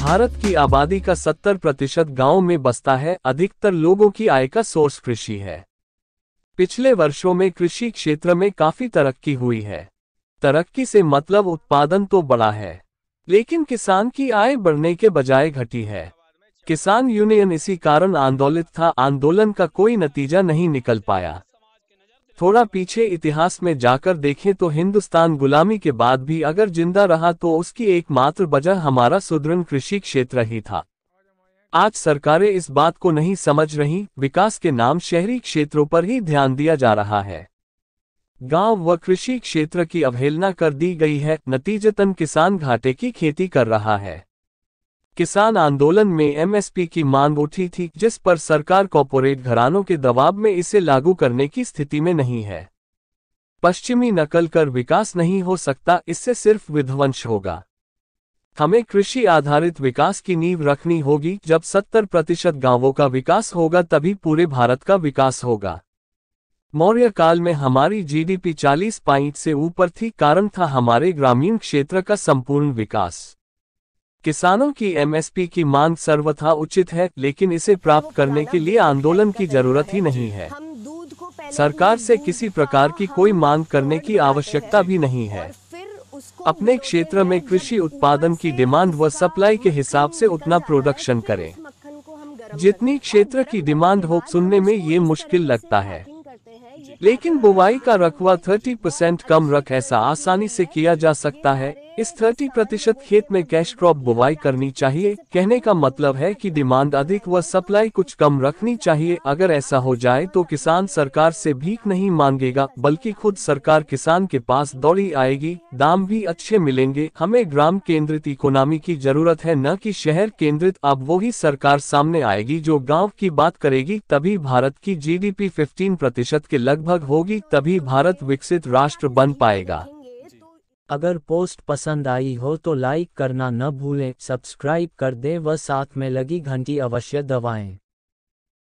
भारत की आबादी का 70 प्रतिशत गाँव में बसता है अधिकतर लोगों की आय का सोर्स कृषि है पिछले वर्षों में कृषि क्षेत्र में काफी तरक्की हुई है तरक्की से मतलब उत्पादन तो बड़ा है लेकिन किसान की आय बढ़ने के बजाय घटी है किसान यूनियन इसी कारण आंदोलित था आंदोलन का कोई नतीजा नहीं निकल पाया थोड़ा पीछे इतिहास में जाकर देखें तो हिंदुस्तान गुलामी के बाद भी अगर जिंदा रहा तो उसकी एकमात्र वजह हमारा सुदृढ़ कृषि क्षेत्र ही था आज सरकारें इस बात को नहीं समझ रही विकास के नाम शहरी क्षेत्रों पर ही ध्यान दिया जा रहा है गांव व कृषि क्षेत्र की अवहेलना कर दी गई है नतीजतन किसान घाटे की खेती कर रहा है किसान आंदोलन में एमएसपी की मांग उठी थी जिस पर सरकार कॉरपोरेट घरानों के दबाव में इसे लागू करने की स्थिति में नहीं है पश्चिमी नकल कर विकास नहीं हो सकता इससे सिर्फ विध्वंस होगा हमें कृषि आधारित विकास की नींव रखनी होगी जब 70 प्रतिशत गांवों का विकास होगा तभी पूरे भारत का विकास होगा मौर्य काल में हमारी जीडीपी 40 पॉइंट से ऊपर थी कारण था हमारे ग्रामीण क्षेत्र का संपूर्ण विकास किसानों की एमएसपी की मांग सर्वथा उचित है लेकिन इसे प्राप्त करने के लिए आंदोलन की जरूरत ही नहीं है सरकार से किसी प्रकार की कोई मांग करने की आवश्यकता भी नहीं है अपने क्षेत्र में कृषि उत्पादन की डिमांड व सप्लाई के हिसाब से उतना प्रोडक्शन करें जितनी क्षेत्र की डिमांड हो सुनने में ये मुश्किल लगता है लेकिन बुवाई का रकवा 30 परसेंट कम रख ऐसा आसानी से किया जा सकता है इस 30 प्रतिशत खेत में कैश क्रॉप बुवाई करनी चाहिए कहने का मतलब है कि डिमांड अधिक व सप्लाई कुछ कम रखनी चाहिए अगर ऐसा हो जाए तो किसान सरकार से भीख नहीं मांगेगा बल्कि खुद सरकार किसान के पास दौड़ी आएगी दाम भी अच्छे मिलेंगे हमें ग्राम केंद्रित इकोनॉमी की जरूरत है न कि शहर केंद्रित अब वो ही सरकार सामने आएगी जो गाँव की बात करेगी तभी भारत की जी डी प्रतिशत के लगभग होगी तभी भारत विकसित राष्ट्र बन पाएगा अगर पोस्ट पसंद आई हो तो लाइक करना न भूलें सब्सक्राइब कर दें व साथ में लगी घंटी अवश्य दबाएं